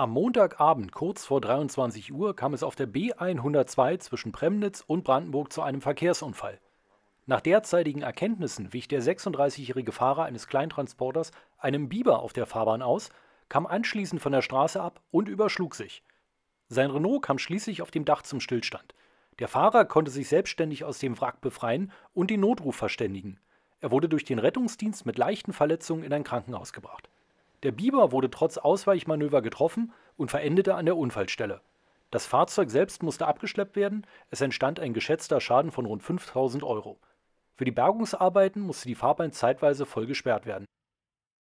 Am Montagabend kurz vor 23 Uhr kam es auf der B102 zwischen Premnitz und Brandenburg zu einem Verkehrsunfall. Nach derzeitigen Erkenntnissen wich der 36-jährige Fahrer eines Kleintransporters einem Biber auf der Fahrbahn aus, kam anschließend von der Straße ab und überschlug sich. Sein Renault kam schließlich auf dem Dach zum Stillstand. Der Fahrer konnte sich selbstständig aus dem Wrack befreien und den Notruf verständigen. Er wurde durch den Rettungsdienst mit leichten Verletzungen in ein Krankenhaus gebracht. Der Biber wurde trotz Ausweichmanöver getroffen und verendete an der Unfallstelle. Das Fahrzeug selbst musste abgeschleppt werden, es entstand ein geschätzter Schaden von rund 5000 Euro. Für die Bergungsarbeiten musste die Fahrbahn zeitweise voll gesperrt werden